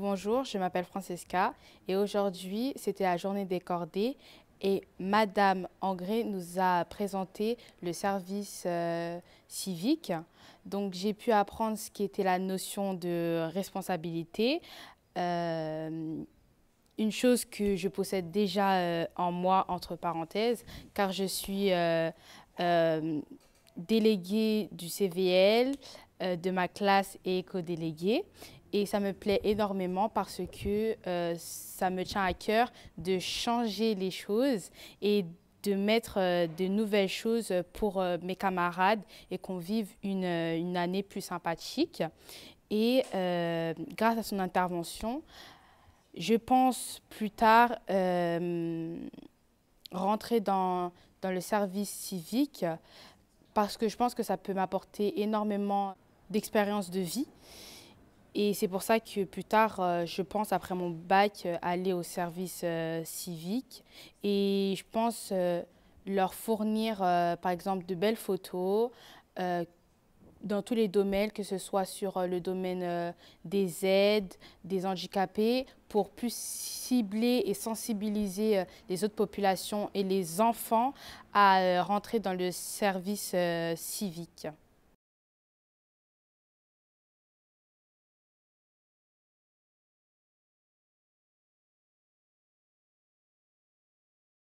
Bonjour, je m'appelle Francesca et aujourd'hui, c'était la journée des cordées et Madame Angré nous a présenté le service euh, civique. Donc j'ai pu apprendre ce qu'était la notion de responsabilité. Euh, une chose que je possède déjà euh, en moi, entre parenthèses, car je suis déléguée du CVL, de ma classe et éco-déléguée. Et ça me plaît énormément parce que euh, ça me tient à cœur de changer les choses et de mettre euh, de nouvelles choses pour euh, mes camarades et qu'on vive une, une, année plus sympathique. Et grâce à son intervention, je pense plus tard rentrer dans, dans le service civique parce que je pense que ça peut m'apporter énormément d'expérience de vie. Et c'est pour ça que plus tard, euh, je pense, après mon bac, euh, aller au service euh, civique. Et je pense leur fournir, par exemple, de belles photos dans tous les domaines, que ce soit sur le domaine des aides, des handicapés, pour plus cibler et sensibiliser les autres populations et les enfants à rentrer dans le service civique.